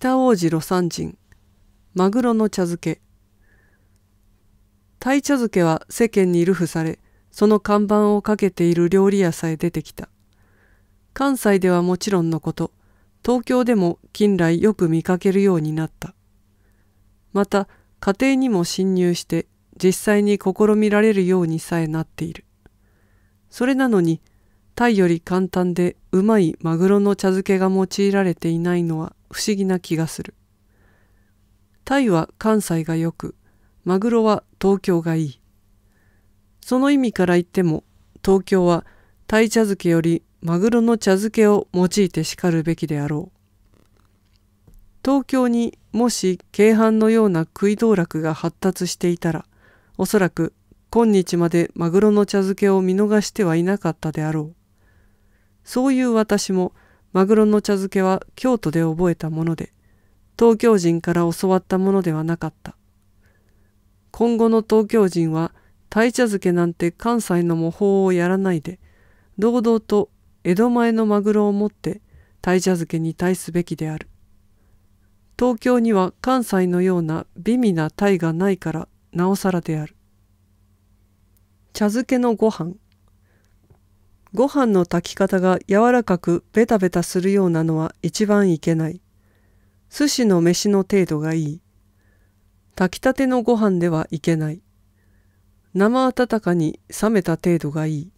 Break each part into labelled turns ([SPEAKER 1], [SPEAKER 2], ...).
[SPEAKER 1] 北王子魯山人マグロの茶漬けタ茶漬けは世間に流布されその看板をかけている料理屋さえ出てきた関西ではもちろんのこと東京でも近来よく見かけるようになったまた家庭にも侵入して実際に試みられるようにさえなっているそれなのに鯛より簡単でうまいマグロの茶漬けが用いられていないのは不思議な気がする。タイは関西がよく、マグロは東京がいい。その意味から言っても、東京はタイ茶漬けよりマグロの茶漬けを用いてしかるべきであろう。東京にもし京阪のような食い道楽が発達していたら、おそらく今日までマグロの茶漬けを見逃してはいなかったであろう。そういう私も、マグロの茶漬けは京都で覚えたもので、東京人から教わったものではなかった。今後の東京人は、鯛茶漬けなんて関西の模倣をやらないで、堂々と江戸前のマグロを持って鯛茶漬けに対すべきである。東京には関西のような美味な鯛がないからなおさらである。茶漬けのご飯。ご飯の炊き方が柔らかくベタベタするようなのは一番いけない。寿司の飯の程度がいい。炊きたてのご飯ではいけない。生温かに冷めた程度がいい。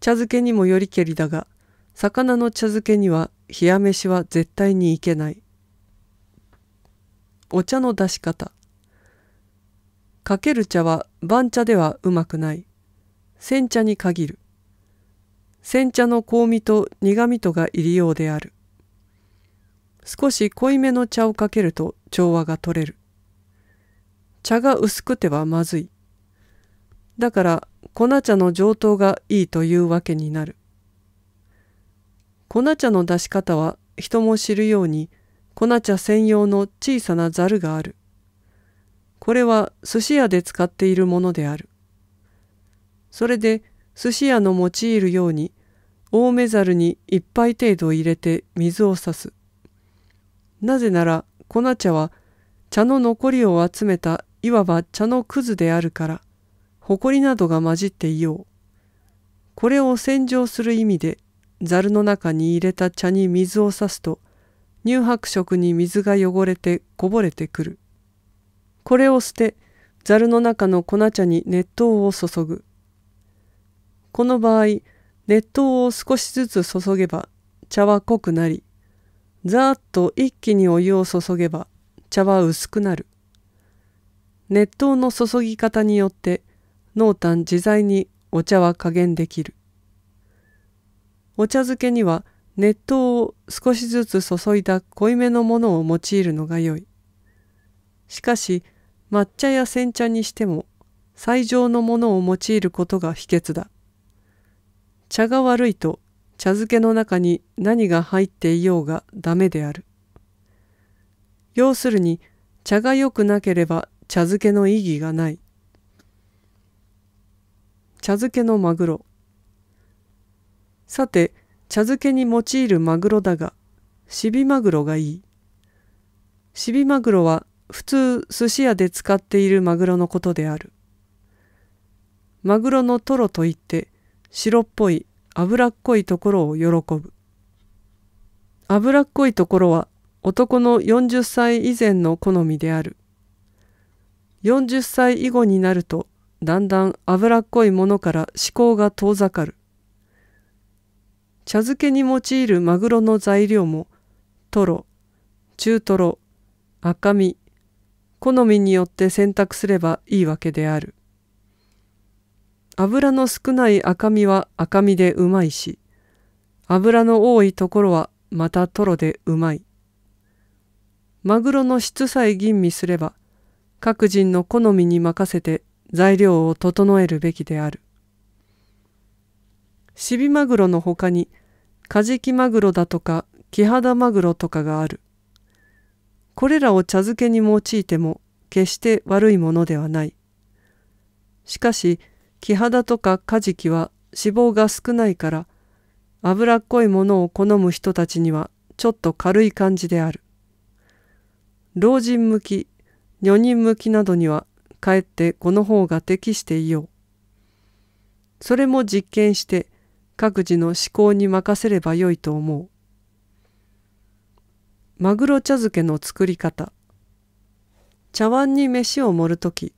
[SPEAKER 1] 茶漬けにもよりけりだが、魚の茶漬けには冷や飯は絶対にいけない。お茶の出し方。かける茶は番茶ではうまくない。煎茶に限る。煎茶の香味と苦味とが入りようである。少し濃いめの茶をかけると調和が取れる。茶が薄くてはまずい。だから粉茶の上等がいいというわけになる。粉茶の出し方は人も知るように粉茶専用の小さなざるがある。これは寿司屋で使っているものである。それで寿司屋の用いるように大目ざるに一杯程度入れて水をさす。なぜなら粉茶は茶の残りを集めたいわば茶のくずであるから、ほこりなどが混じっていよう。これを洗浄する意味で、ざるの中に入れた茶に水をさすと、乳白色に水が汚れてこぼれてくる。これを捨て、ざるの中の粉茶に熱湯を注ぐ。この場合、熱湯を少しずつ注げば茶は濃くなり、ざーっと一気にお湯を注げば茶は薄くなる。熱湯の注ぎ方によって濃淡自在にお茶は加減できる。お茶漬けには熱湯を少しずつ注いだ濃いめのものを用いるのが良い。しかし抹茶や煎茶にしても最上のものを用いることが秘訣だ。茶が悪いと茶漬けの中に何が入っていようがダメである。要するに茶が良くなければ茶漬けの意義がない。茶漬けのマグロ。さて、茶漬けに用いるマグロだが、シビマグロがいい。シビマグロは普通寿司屋で使っているマグロのことである。マグロのトロといって、白っぽい脂っこいところを喜ぶ。脂っこいところは男の40歳以前の好みである。40歳以後になるとだんだん脂っこいものから思考が遠ざかる。茶漬けに用いるマグロの材料もトロ、中トロ、赤身、好みによって選択すればいいわけである。油の少ない赤身は赤身でうまいし、油の多いところはまたトロでうまい。マグロの質さえ吟味すれば、各人の好みに任せて材料を整えるべきである。シビマグロの他に、カジキマグロだとか、キハダマグロとかがある。これらを茶漬けに用いても、決して悪いものではない。しかし、キハダとかカジキは脂肪が少ないから脂っこいものを好む人たちにはちょっと軽い感じである。老人向き、女人向きなどにはかえってこの方が適していよう。それも実験して各自の思考に任せればよいと思う。マグロ茶漬けの作り方茶碗に飯を盛るとき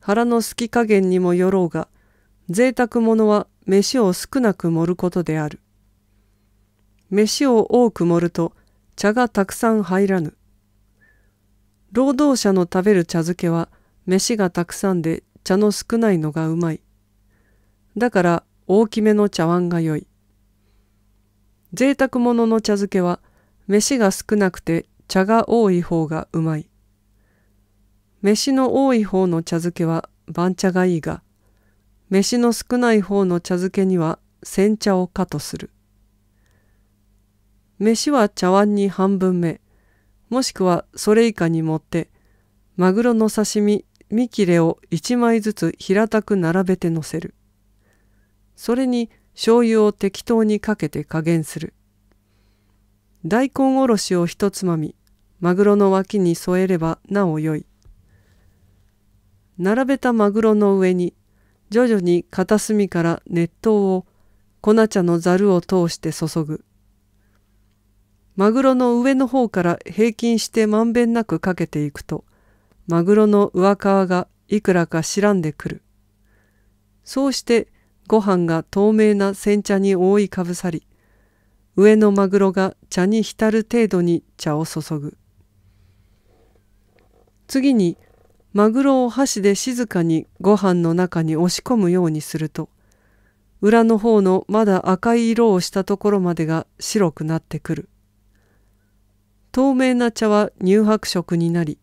[SPEAKER 1] 腹の隙き加減にもよろうが贅沢者は飯を少なく盛ることである。飯を多く盛ると茶がたくさん入らぬ。労働者の食べる茶漬けは飯がたくさんで茶の少ないのがうまい。だから大きめの茶碗がよい。贅沢者の茶漬けは飯が少なくて茶が多い方がうまい。飯の多い方の茶漬けは番茶がいいが、飯の少ない方の茶漬けには煎茶をかとする。飯は茶碗に半分目、もしくはそれ以下に盛って、マグロの刺身、身切れを一枚ずつ平たく並べてのせる。それに醤油を適当にかけて加減する。大根おろしをひとつまみ、マグロの脇に添えればなおよい。並べたマグロの上に徐々に片隅から熱湯を粉茶のざるを通して注ぐ。マグロの上の方から平均してまんべんなくかけていくと、マグロの上皮がいくらからんでくる。そうしてご飯が透明な煎茶に覆いかぶさり、上のマグロが茶に浸る程度に茶を注ぐ。次にマグロを箸で静かにご飯の中に押し込むようにすると裏の方のまだ赤い色をしたところまでが白くなってくる透明な茶は乳白色になり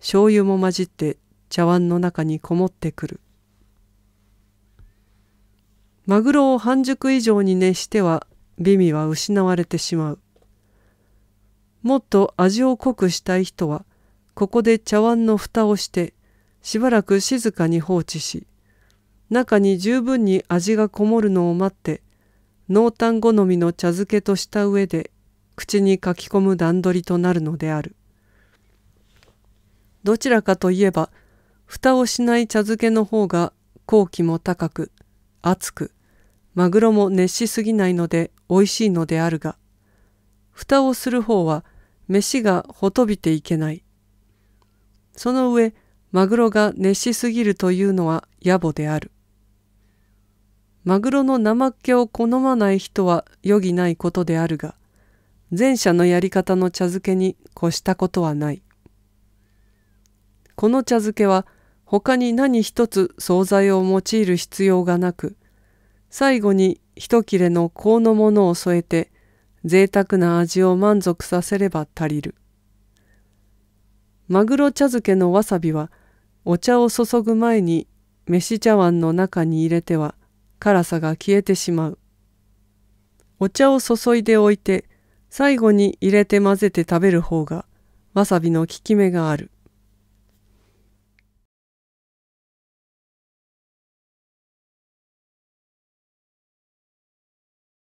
[SPEAKER 1] 醤油も混じって茶碗の中にこもってくるマグロを半熟以上に熱しては美味は失われてしまうもっと味を濃くしたい人はここで茶碗の蓋をしてしばらく静かに放置し中に十分に味がこもるのを待って濃淡好みの茶漬けとした上で口に書き込む段取りとなるのであるどちらかといえば蓋をしない茶漬けの方が好期も高く厚くマグロも熱しすぎないので美味しいのであるが蓋をする方は飯がほとびていけないその上マグロが熱しすぎるというのは野暮である。マグロの怠けを好まない人は余儀ないことであるが、前者のやり方の茶漬けに越したことはない。この茶漬けは他に何一つ惣菜を用いる必要がなく、最後に一切れの香のものを添えて、贅沢な味を満足させれば足りる。マグロ茶漬けのわさびはお茶を注ぐ前に飯茶碗の中に入れては辛さが消えてしまう。お茶を注いでおいて最後に入れて混ぜて食べる方がわさびの効き目がある。